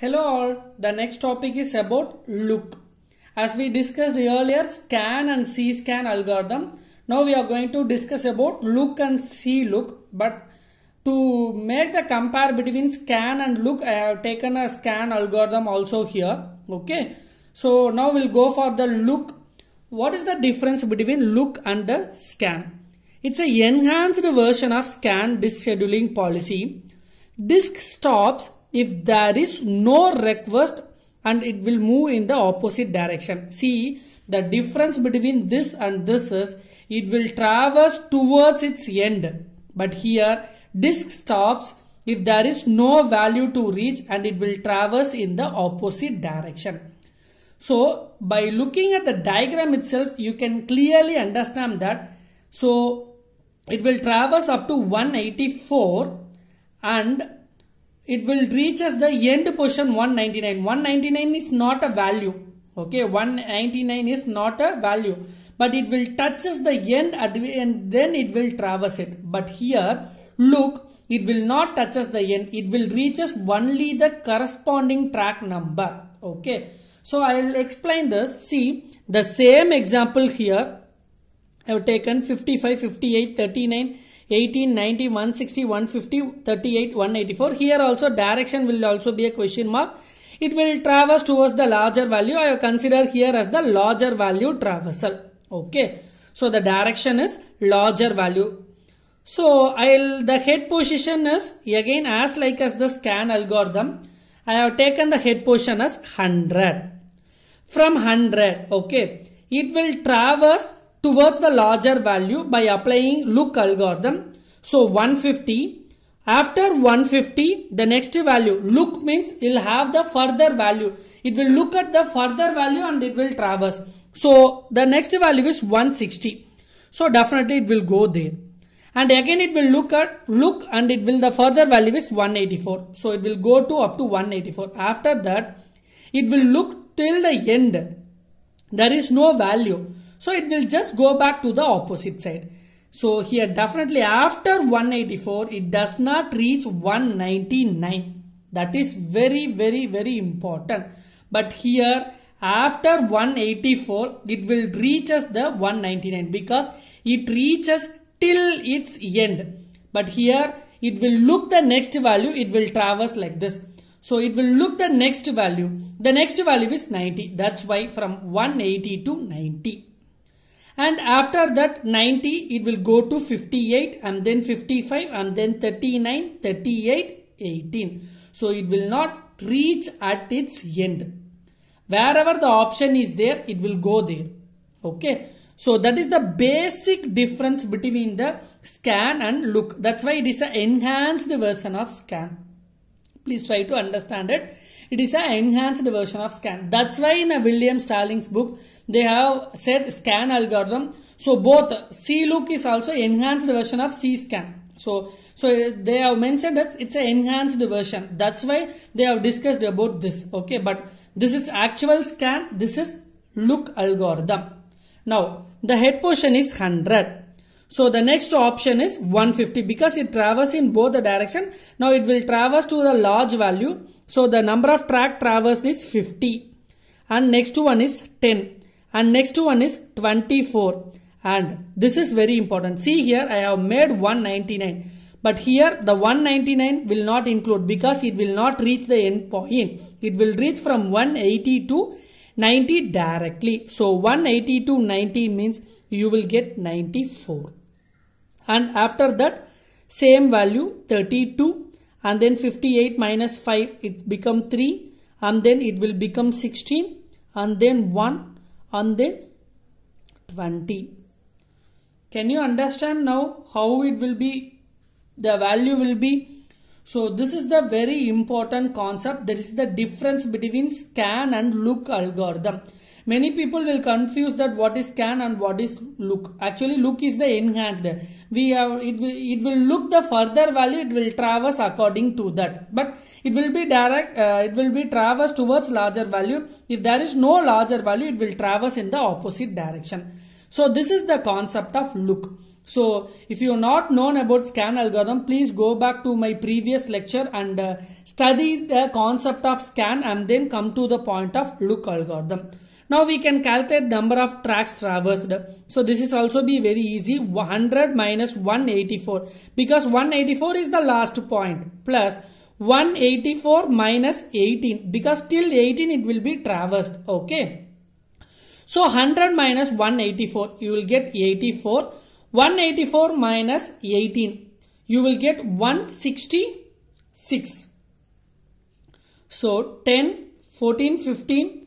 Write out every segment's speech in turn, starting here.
Hello all, the next topic is about look. As we discussed earlier scan and c-scan algorithm, now we are going to discuss about look and c-look but to make the compare between scan and look I have taken a scan algorithm also here okay. So now we'll go for the look. What is the difference between look and the scan? It's a enhanced version of scan disk scheduling policy. Disk stops if there is no request and it will move in the opposite direction. See the difference between this and this is it will traverse towards its end. But here disk stops if there is no value to reach and it will traverse in the opposite direction. So by looking at the diagram itself you can clearly understand that. So it will traverse up to 184 and it will reach us the end position 199 199 is not a value okay 199 is not a value but it will touches the end and then it will traverse it but here look it will not touches the end it will reaches only the corresponding track number okay so i will explain this see the same example here i have taken 55 58 39 18, 90, 160, 150, 38, 184. Here also direction will also be a question mark. It will traverse towards the larger value. I consider here as the larger value traversal. Okay. So the direction is larger value. So I'll the head position is again as like as the scan algorithm. I have taken the head position as 100. From 100, okay, it will traverse towards the larger value by applying look algorithm. So 150 after 150 the next value look means it will have the further value. It will look at the further value and it will traverse. So the next value is 160. So definitely it will go there. And again it will look at look and it will the further value is 184. So it will go to up to 184. After that it will look till the end. There is no value. So it will just go back to the opposite side. So here definitely after 184, it does not reach 199. That is very, very, very important. But here after 184, it will reach us the 199 because it reaches till its end. But here it will look the next value, it will traverse like this. So it will look the next value. The next value is 90. That's why from 180 to 90 and after that 90 it will go to 58 and then 55 and then 39 38 18 so it will not reach at its end wherever the option is there it will go there okay so that is the basic difference between the scan and look that's why it is an enhanced version of scan please try to understand it it is an enhanced version of scan. That's why in a William Starling's book, they have said scan algorithm. So both C-look is also enhanced version of C-scan. So, so uh, they have mentioned that it's an enhanced version. That's why they have discussed about this. Okay, but this is actual scan. This is look algorithm. Now, the head portion is 100. So the next option is 150 because it traverses in both the direction. Now it will traverse to the large value. So the number of track traversed is 50 and next one is 10 and next one is 24 and this is very important. See here I have made 199 but here the 199 will not include because it will not reach the end point. It will reach from 180 to 90 directly. So 180 to 90 means you will get 94 and after that same value 32 and then 58 minus 5 it become 3 and then it will become 16 and then 1 and then 20 can you understand now how it will be the value will be so this is the very important concept there is the difference between scan and look algorithm Many people will confuse that what is scan and what is look. Actually look is the enhanced. We have, it will, it will look the further value, it will traverse according to that. But it will be direct, uh, it will be traverse towards larger value. If there is no larger value, it will traverse in the opposite direction. So this is the concept of look. So if you are not known about scan algorithm, please go back to my previous lecture and uh, study the concept of scan and then come to the point of look algorithm. Now we can calculate number of tracks traversed. So this is also be very easy 100 minus 184 because 184 is the last point plus 184 minus 18 because till 18 it will be traversed. Okay. So 100 minus 184 you will get 84. 184 minus 18 you will get 166. So 10, 14, 15,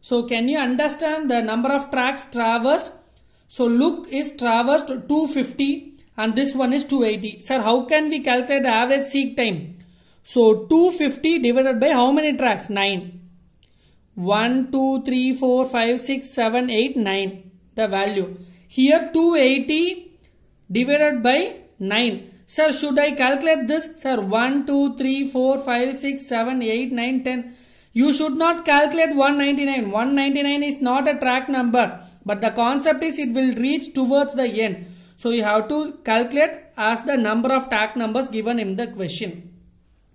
So can you understand the number of tracks traversed? So look is traversed 250 and this one is 280. Sir, how can we calculate the average seek time? So 250 divided by how many tracks? 9. 1, 2, 3, 4, 5, 6, 7, 8, 9. The value. Here 280 divided by 9. Sir, should I calculate this? Sir, 1, 2, 3, 4, 5, 6, 7, 8, 9, 10. You should not calculate 199. 199 is not a track number. But the concept is it will reach towards the end. So you have to calculate as the number of track numbers given in the question.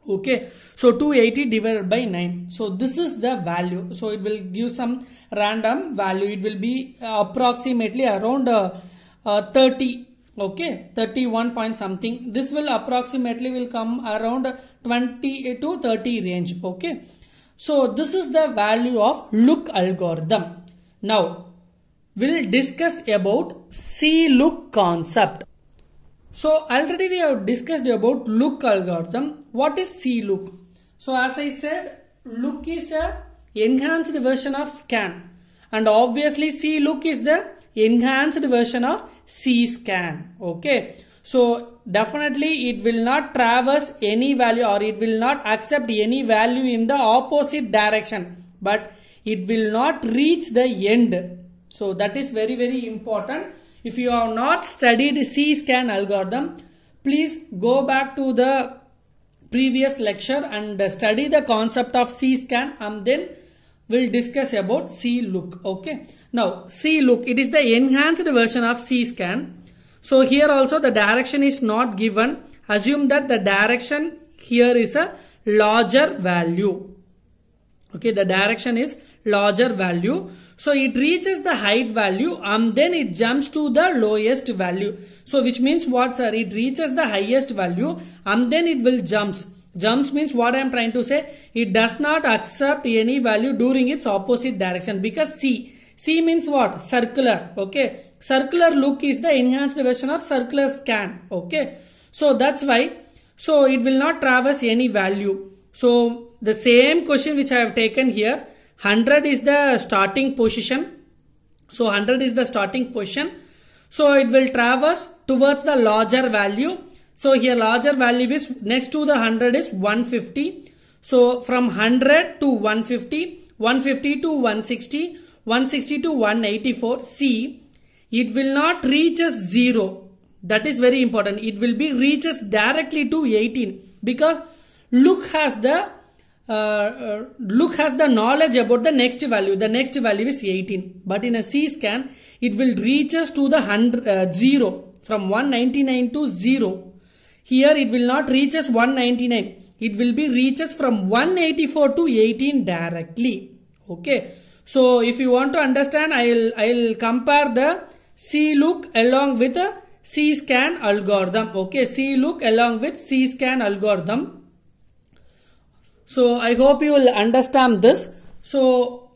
Okay. So 280 divided by 9. So this is the value. So it will give some random value. It will be approximately around uh, uh, 30 okay 31 point something this will approximately will come around 20 to 30 range okay so this is the value of look algorithm. Now we'll discuss about C look concept. So already we have discussed about look algorithm. What is C look? So as I said, look is a enhanced version of scan and obviously C look is the enhanced version of C scan. Okay. So definitely it will not traverse any value or it will not accept any value in the opposite direction but it will not reach the end so that is very very important if you have not studied c-scan algorithm please go back to the previous lecture and study the concept of c-scan and then we'll discuss about c-look okay now c-look it is the enhanced version of c-scan so here also the direction is not given. Assume that the direction here is a larger value. Okay, the direction is larger value. So it reaches the height value and then it jumps to the lowest value. So which means what sir? It reaches the highest value and then it will jumps. Jumps means what I am trying to say? It does not accept any value during its opposite direction because C C means what? Circular. Okay. Circular look is the enhanced version of circular scan. Okay. So that's why. So it will not traverse any value. So the same question which I have taken here. 100 is the starting position. So 100 is the starting position. So it will traverse towards the larger value. So here larger value is next to the 100 is 150. So from 100 to 150, 150 to 160, 160 to 184 C, it will not reach us 0 that is very important it will be reaches directly to 18 because look has the uh, uh, look has the knowledge about the next value the next value is 18 but in a c scan it will reaches to the 100 uh, 0 from 199 to 0 here it will not reaches 199 it will be reaches from 184 to 18 directly okay so if you want to understand, I'll I'll compare the C look along with C scan algorithm. Okay, C look along with C scan algorithm. So I hope you will understand this. So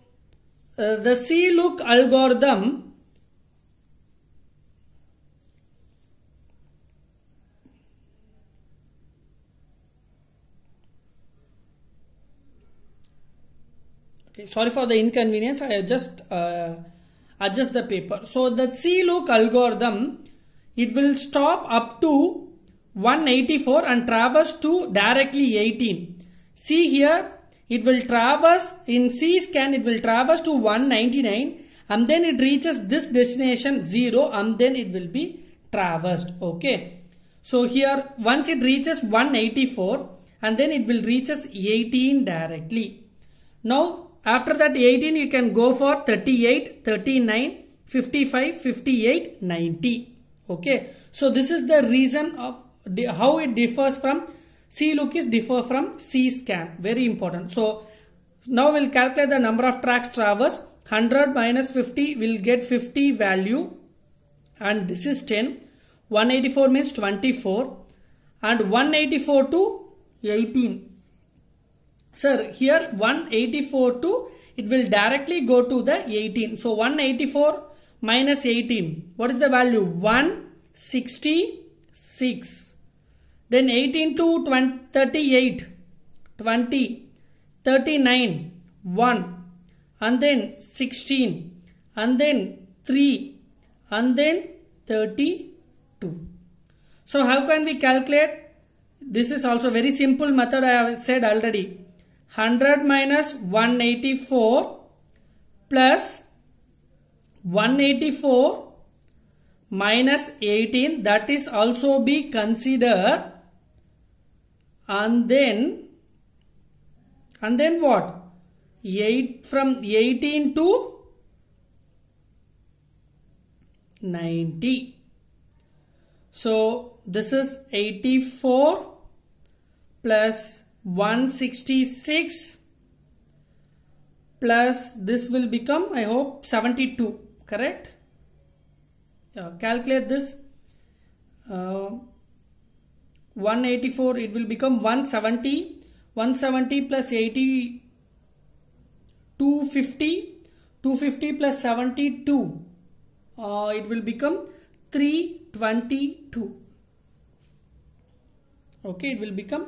uh, the C look algorithm Okay, sorry for the inconvenience. I just uh, adjust the paper. So the C-look algorithm, it will stop up to 184 and traverse to directly 18. See here, it will traverse in C scan, it will traverse to 199 and then it reaches this destination 0 and then it will be traversed. Okay. So here once it reaches 184 and then it will reaches 18 directly. Now after that 18 you can go for 38 39 55 58 90 okay so this is the reason of how it differs from c look is differ from c scan very important so now we'll calculate the number of tracks traversed 100 minus 50 will get 50 value and this is 10 184 means 24 and 184 to 18 Sir, here 184 to, it will directly go to the 18. So 184 minus 18. What is the value? 166. Then 18 to 20, 38, 20, 39, 1. And then 16. And then 3. And then 32. So how can we calculate? This is also very simple method I have said already. 100 minus 184 plus 184 minus 18 that is also be considered and then and then what 8 from 18 to 90 so this is 84 plus 166 plus this will become I hope 72 correct uh, calculate this uh, 184 it will become 170 170 plus 80 250 250 plus 72 uh, it will become 322 okay it will become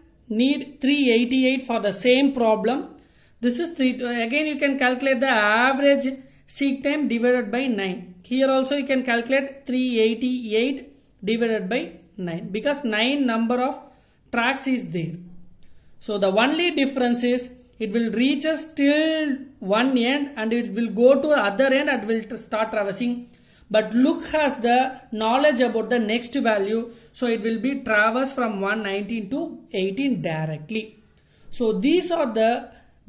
need 388 for the same problem. This is 3, again you can calculate the average seek time divided by 9. Here also you can calculate 388 divided by 9 because 9 number of tracks is there. So the only difference is it will reach us till one end and it will go to other end and will start traversing but look has the knowledge about the next value so it will be traversed from 119 to 18 directly so these are the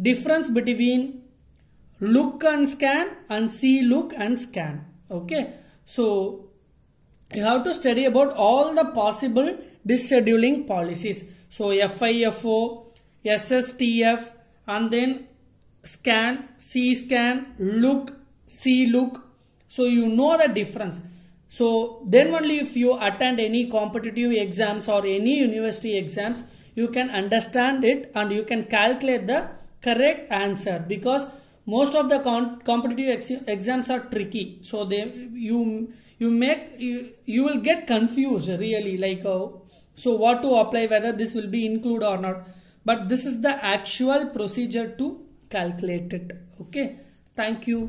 difference between look and scan and see look and scan okay so you have to study about all the possible disk scheduling policies so FIFO SSTF and then scan C scan look C look so you know the difference. So then only if you attend any competitive exams or any university exams, you can understand it and you can calculate the correct answer because most of the competitive ex exams are tricky. So they you you make you, you will get confused really like uh, so what to apply whether this will be include or not. But this is the actual procedure to calculate it. Okay. Thank you.